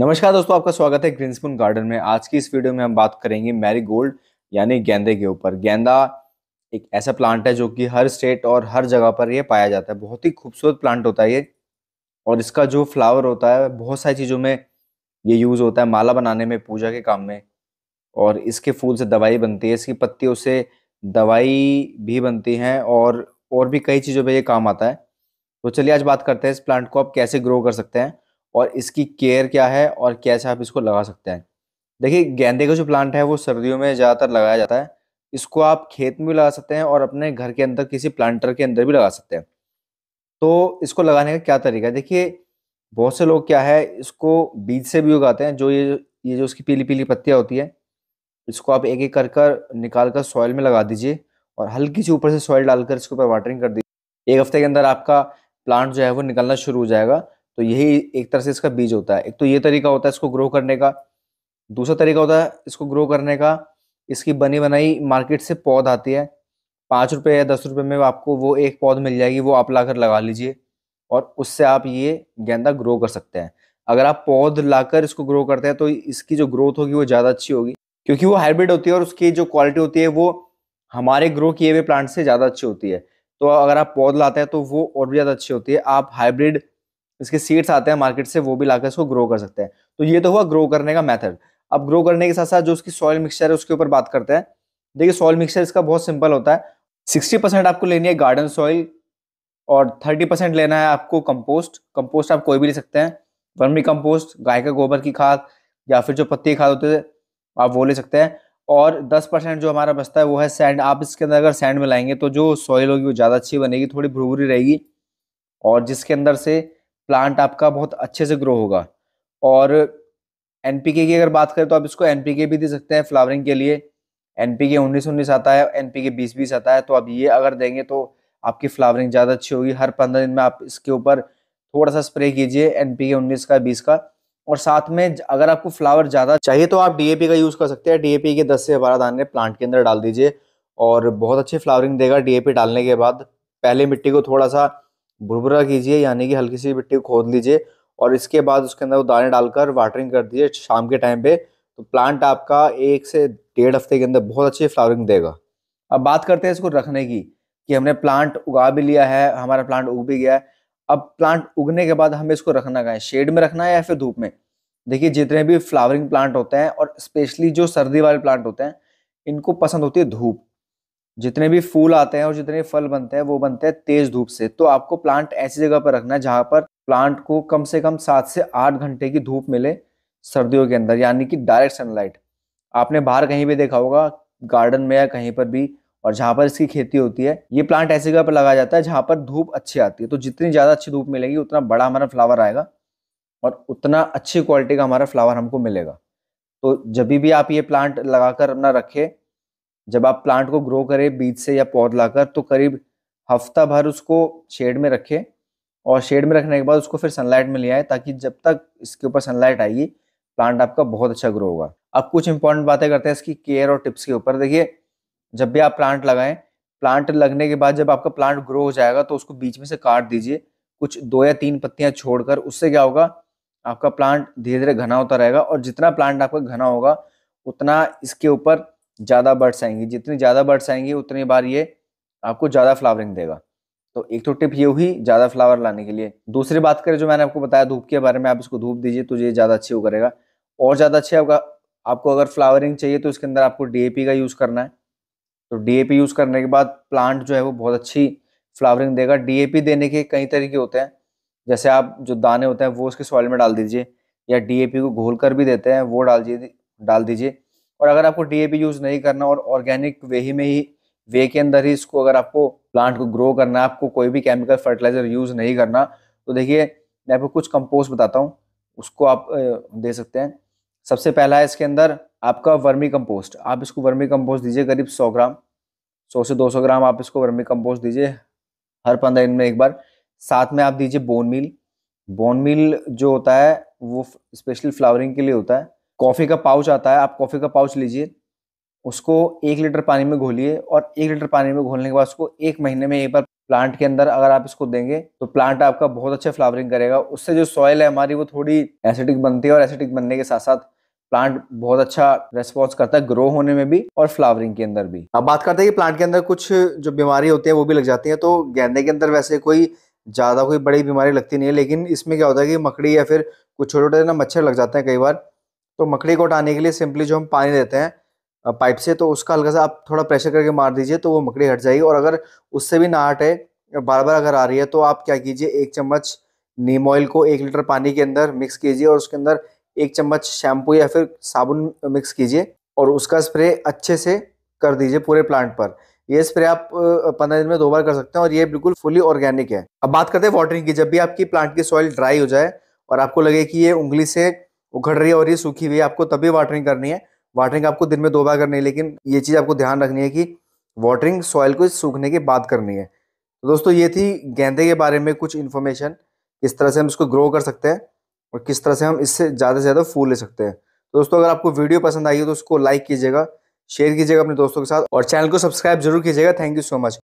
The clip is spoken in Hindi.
नमस्कार दोस्तों आपका स्वागत है ग्रीन स्पून गार्डन में आज की इस वीडियो में हम बात करेंगे मैरी गोल्ड यानी गेंदे के ऊपर गेंदा एक ऐसा प्लांट है जो कि हर स्टेट और हर जगह पर यह पाया जाता है बहुत ही खूबसूरत प्लांट होता है ये और इसका जो फ्लावर होता है बहुत सारी चीज़ों में ये यूज़ होता है माला बनाने में पूजा के काम में और इसके फूल से दवाई बनती है इसकी पत्तियों से दवाई भी बनती हैं और और भी कई चीज़ों पर ये काम आता है तो चलिए आज बात करते हैं इस प्लांट को आप कैसे ग्रो कर सकते हैं और इसकी केयर क्या है और कैसे आप इसको लगा सकते हैं देखिए गेंदे का जो प्लांट है वो सर्दियों में ज़्यादातर लगाया जाता है इसको आप खेत में भी लगा सकते हैं और अपने घर के अंदर किसी प्लांटर के अंदर भी लगा सकते हैं तो इसको लगाने का क्या तरीका है देखिए बहुत से लोग क्या है इसको बीज से भी उगाते हैं जो ये ये जो उसकी पीली पीली पत्तियाँ होती है इसको आप एक एक कर कर निकाल कर सॉइल में लगा दीजिए और हल्की सी ऊपर से सॉइल डालकर इसके ऊपर वाटरिंग कर दीजिए एक हफ्ते के अंदर आपका प्लांट जो है वो निकलना शुरू हो जाएगा तो यही एक तरह से इसका बीज होता है एक तो ये तरीका होता है इसको ग्रो करने का दूसरा तरीका होता है इसको ग्रो करने का इसकी बनी बनाई मार्केट से पौध आती है पाँच रुपये या दस रुपये में आपको वो एक पौध मिल जाएगी वो आप लाकर लगा लीजिए और उससे आप ये गेंदा ग्रो कर सकते हैं अगर आप पौध लाकर इसको ग्रो करते हैं तो इसकी जो ग्रोथ होगी वो ज़्यादा अच्छी होगी क्योंकि वो हाइब्रिड होती है और उसकी जो क्वालिटी होती है वो हमारे ग्रो किए हुए प्लांट से ज़्यादा अच्छी होती है तो अगर आप पौध लाते हैं तो वो और भी ज़्यादा अच्छी होती है आप हाइब्रिड इसके सीड्स आते हैं मार्केट से वो भी लाकर इसको ग्रो कर सकते हैं तो ये तो हुआ ग्रो करने का मेथड अब ग्रो करने के साथ साथ जो उसकी सॉइल मिक्सचर है उसके ऊपर बात करते हैं देखिए सॉइल मिक्सचर इसका बहुत सिंपल होता है सिक्सटी परसेंट आपको लेनी है गार्डन सॉइल और थर्टी परसेंट लेना है आपको कंपोस्ट कंपोस्ट आप कोई भी ले सकते हैं वर्मी कंपोस्ट गाय के गोबर की खाद या फिर जो पत्ती खाद होते थे आप वो ले सकते हैं और दस परसेंट जो हमारा बचता है वो है सैंड आप इसके अंदर अगर सैंड मिलाएंगे तो जो सॉइल होगी वो ज़्यादा अच्छी बनेगी थोड़ी भूरी रहेगी और जिसके अंदर से प्लांट आपका बहुत अच्छे से ग्रो होगा और एनपीके की अगर बात करें तो आप इसको एनपीके भी दे सकते हैं फ्लावरिंग के लिए एनपीके उन्नीस उन्नीस आता है एनपीके बीस बीस आता है तो आप ये अगर देंगे तो आपकी फ्लावरिंग ज़्यादा अच्छी होगी हर पंद्रह दिन में आप इसके ऊपर थोड़ा सा स्प्रे कीजिए एन पी के उन्नीस का बीस का और साथ में अगर आपको फ्लावर ज़्यादा चाहिए तो आप डी ए पी का यूज़ कर सकते हैं डी ए पी के दस से बारह दाने प्लांट के अंदर डाल दीजिए और बहुत अच्छी फ्लावरिंग देगा डी ए पी डालने के बाद पहले मिट्टी को थोड़ा सा भुरभुरा कीजिए यानी कि हल्की सी मिट्टी को खोद लीजिए और इसके बाद उसके अंदर दाने डालकर वाटरिंग कर दीजिए शाम के टाइम पे तो प्लांट आपका एक से डेढ़ हफ्ते के अंदर बहुत अच्छी फ्लावरिंग देगा अब बात करते हैं इसको रखने की कि हमने प्लांट उगा भी लिया है हमारा प्लांट उग भी गया है अब प्लांट उगने के बाद हमें इसको रखना कहाँ है शेड में रखना है या फिर धूप में देखिए जितने भी फ्लावरिंग प्लांट होते हैं और स्पेशली जो सर्दी वाले प्लांट होते हैं इनको पसंद होती है धूप जितने भी फूल आते हैं और जितने फल बनते हैं वो बनते हैं तेज धूप से तो आपको प्लांट ऐसी जगह पर रखना है जहाँ पर प्लांट को कम से कम सात से आठ घंटे की धूप मिले सर्दियों के अंदर यानी कि डायरेक्ट सनलाइट आपने बाहर कहीं भी देखा होगा गार्डन में या कहीं पर भी और जहाँ पर इसकी खेती होती है ये प्लांट ऐसी जगह पर लगाया जाता है जहाँ पर धूप अच्छी आती है तो जितनी ज़्यादा अच्छी धूप मिलेगी उतना बड़ा हमारा फ्लावर आएगा और उतना अच्छी क्वालिटी का हमारा फ्लावर हमको मिलेगा तो जब भी आप ये प्लांट लगाकर अपना रखें जब आप प्लांट को ग्रो करें बीज से या पौध लाकर तो करीब हफ्ता भर उसको शेड में रखें और शेड में रखने के बाद उसको फिर सनलाइट में ले आए ताकि जब तक इसके ऊपर सनलाइट आएगी प्लांट आपका बहुत अच्छा ग्रो होगा अब कुछ इंपॉर्टेंट बातें करते हैं इसकी केयर और टिप्स के ऊपर देखिए जब भी आप प्लांट लगाएं प्लांट लगने के बाद जब आपका प्लांट ग्रो हो जाएगा तो उसको बीच में से काट दीजिए कुछ दो या तीन पत्तियां छोड़कर उससे क्या होगा आपका प्लांट धीरे धीरे घना होता रहेगा और जितना प्लांट आपका घना होगा उतना इसके ऊपर ज़्यादा बर्ड्स आएंगी जितनी ज़्यादा बर्ड्स आएंगी उतनी बार ये आपको ज़्यादा फ्लावरिंग देगा तो एक तो टिप ये हुई ज़्यादा फ्लावर लाने के लिए दूसरी बात करें जो मैंने आपको बताया धूप के बारे में आप इसको धूप दीजिए तो ये ज़्यादा अच्छी करेगा और ज़्यादा अच्छे होगा आपको अगर फ्लावरिंग चाहिए तो इसके अंदर आपको डी का यूज़ करना है तो डी यूज़ करने के बाद प्लांट जो है वो बहुत अच्छी फ्लावरिंग देगा डी देने के कई तरीके होते हैं जैसे आप जो दाने होते हैं वो उसके सॉइल में डाल दीजिए या डी को घोल कर भी देते हैं वो डाल डाल दीजिए और अगर आपको डीएपी यूज़ नहीं करना और ऑर्गेनिक वे ही में ही वे के अंदर ही इसको अगर आपको प्लांट को ग्रो करना आपको कोई भी केमिकल फर्टिलाइजर यूज़ नहीं करना तो देखिए मैं आपको कुछ कंपोस्ट बताता हूँ उसको आप दे सकते हैं सबसे पहला है इसके अंदर आपका वर्मी कंपोस्ट आप इसको वर्मी कंपोस्ट दीजिए करीब सौ ग्राम सौ से दो सौ ग्राम आप इसको वर्मी कंपोस्ट दीजिए हर पंद्रह दिन में एक बार साथ में आप दीजिए बोन मील बोन मील जो होता है वो स्पेशली फ्लावरिंग के लिए होता है कॉफ़ी का पाउच आता है आप कॉफ़ी का पाउच लीजिए उसको एक लीटर पानी में घोलिए और एक लीटर पानी में घोलने के बाद उसको एक महीने में एक बार प्लांट के अंदर अगर आप इसको देंगे तो प्लांट आपका बहुत अच्छा फ्लावरिंग करेगा उससे जो सॉइल है हमारी वो थोड़ी एसिडिक बनती है और एसिडिक बनने के साथ साथ प्लांट बहुत अच्छा रेस्पॉन्स करता है ग्रो होने में भी और फ्लावरिंग के अंदर भी अब बात करते हैं कि प्लांट के अंदर कुछ जो बीमारी होती है वो भी लग जाती है तो गेंदे के अंदर वैसे कोई ज़्यादा कोई बड़ी बीमारी लगती नहीं है लेकिन इसमें क्या होता है कि मकड़ी या फिर कुछ छोटे छोटे ना मच्छर लग जाते हैं कई बार तो मकड़ी को हटाने के लिए सिंपली जो हम पानी देते हैं पाइप से तो उसका हल्का सा आप थोड़ा प्रेशर करके मार दीजिए तो वो मकड़ी हट जाएगी और अगर उससे भी ना हटे बार बार अगर आ रही है तो आप क्या कीजिए एक चम्मच नीम ऑयल को एक लीटर पानी के अंदर मिक्स कीजिए और उसके अंदर एक चम्मच शैम्पू या फिर साबुन मिक्स कीजिए और उसका स्प्रे अच्छे से कर दीजिए पूरे प्लांट पर ये स्प्रे आप पंद्रह दिन में दो बार कर सकते हैं और ये बिल्कुल फुली ऑर्गेनिक है अब बात करते हैं वाटरिंग की जब भी आपकी प्लांट की सॉइल ड्राई हो जाए और आपको लगे कि ये उंगली से उखड़ रही है और ये सूखी हुई है आपको तभी वाटरिंग करनी है वाटरिंग आपको दिन में दो बार करनी है लेकिन ये चीज़ आपको ध्यान रखनी है कि वाटरिंग सॉयल को सूखने के बाद करनी है तो दोस्तों ये थी गेंदे के बारे में कुछ इन्फॉर्मेशन किस तरह से हम इसको ग्रो कर सकते हैं और किस तरह से हम इससे ज़्यादा से ज़्यादा फूल ले सकते हैं तो दोस्तों अगर आपको वीडियो पसंद आई हो तो उसको लाइक कीजिएगा शेयर कीजिएगा अपने दोस्तों के साथ और चैनल को सब्सक्राइब जरूर कीजिएगा थैंक यू सो मच